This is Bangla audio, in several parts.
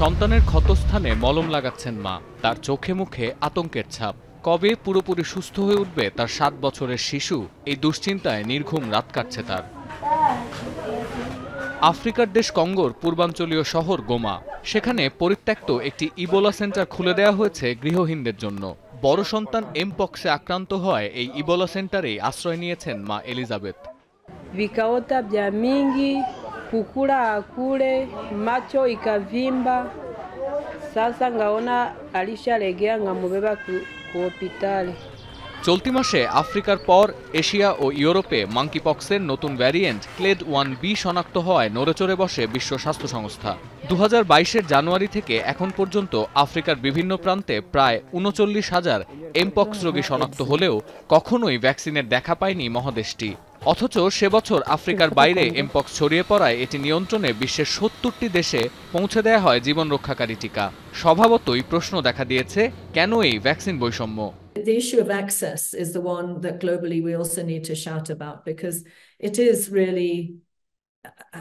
সন্তানের ক্ষতস্থানে মলম লাগাচ্ছেন মা তার চোখে মুখে আতঙ্কের ছাপ কবে পুরোপুরি সুস্থ হয়ে উঠবে তার সাত বছরের শিশু এই দুশ্চিন্তায় নির্ঘুম রাত কাটছে তার আফ্রিকার দেশ কঙ্গোর পূর্বাঞ্চলীয় শহর গোমা সেখানে পরিত্যক্ত একটি ইবোলা সেন্টার খুলে দেওয়া হয়েছে গৃহহীনদের জন্য বড় সন্তান এমপক্সে আক্রান্ত হয় এই ইবোলা সেন্টারেই আশ্রয় নিয়েছেন মা Elizabeth kukula akule, macho ikavimba. Sasa ngaona alishalegea, ngamubeba ku চলতি মাসে আফ্রিকার পর এশিয়া ও ইউরোপে মাঙ্কিপক্সের নতুন ভ্যারিয়েন্ট ক্লেড ওয়ান বি শনাক্ত হওয়ায় নড়েচড়ে বসে বিশ্ব স্বাস্থ্য সংস্থা দু হাজার জানুয়ারি থেকে এখন পর্যন্ত আফ্রিকার বিভিন্ন প্রান্তে প্রায় উনচল্লিশ হাজার এমপক্স রোগী শনাক্ত হলেও কখনোই ভ্যাকসিনের দেখা পায়নি মহাদেশটি অথচ সে বছর আফ্রিকার বাইরে এমপক্স ছড়িয়ে পড়ায় এটি নিয়ন্ত্রণে বিশ্বের সত্তরটি দেশে পৌঁছে দেয়া হয় জীবন রক্ষাকারী টিকা স্বভাবতই প্রশ্ন দেখা দিয়েছে কেন এই ভ্যাকসিন বৈষম্য The issue of access is the one that globally we also need to shout about because it is really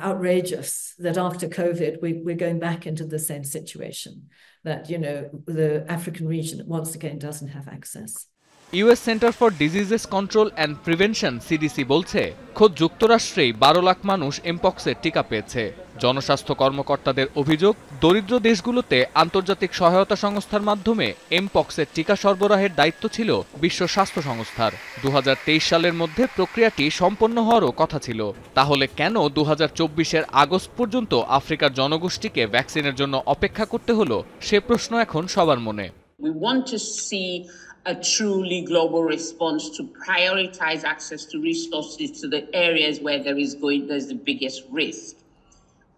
outrageous that after COVID, we, we're going back into the same situation that, you know, the African region once again doesn't have access. US centre for diseases control and prevention CDC বলছে খোদ যুক্তরাষ্ট্রেই বারো লাখ মানুষ এমপক্সের টিকা পেয়েছে জনস্বাস্থ্য কর্মকর্তাদের অভিযোগ দরিদ্র দেশগুলোতে আন্তর্জাতিক সহায়তা সংস্থার মাধ্যমে এমপক্সের টিকা সরবরাহের দায়িত্ব ছিল বিশ্ব স্বাস্থ্য সংস্থার দু সালের মধ্যে প্রক্রিয়াটি সম্পন্ন হওয়ারও কথা ছিল তাহলে কেন দু চব্বিশের আগস্ট পর্যন্ত আফ্রিকার জনগোষ্ঠীকে ভ্যাকসিনের জন্য অপেক্ষা করতে হলো সে প্রশ্ন এখন সবার মনে We want to see a truly global response to prioritize access to resources to the areas where there is going there's the biggest risk.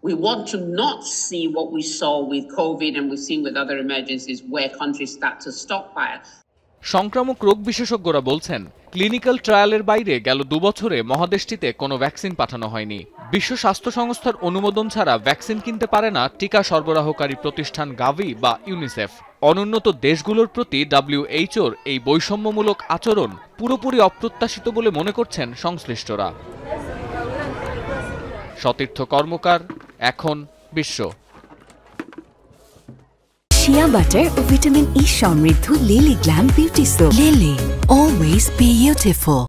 We want to not see what we saw with COVID and we've seen with other emergencies where countries start to stockpile. সংক্রামক রোগ বিশেষজ্ঞরা বলছেন ক্লিনিক্যাল ট্রায়ালের বাইরে গেল দুবছরে মহাদেশটিতে কোনো ভ্যাকসিন পাঠানো হয়নি বিশ্ব স্বাস্থ্য সংস্থার অনুমোদন ছাড়া ভ্যাকসিন কিনতে পারে না টিকা সরবরাহকারী প্রতিষ্ঠান গাভি বা ইউনিসেফ অনুন্নত দেশগুলোর প্রতি ডাব্লিউএইচওর এই বৈষম্যমূলক আচরণ পুরোপুরি অপ্রত্যাশিত বলে মনে করছেন সংশ্লিষ্টরা সতীর্থ কর্মকার এখন বিশ্ব ಕಿಯಾ ಬಟರ್ ವಿಟಮಿನ್ ಇ ಸಮೃದ್ಧ Lily glam beauty soap Lily always beautiful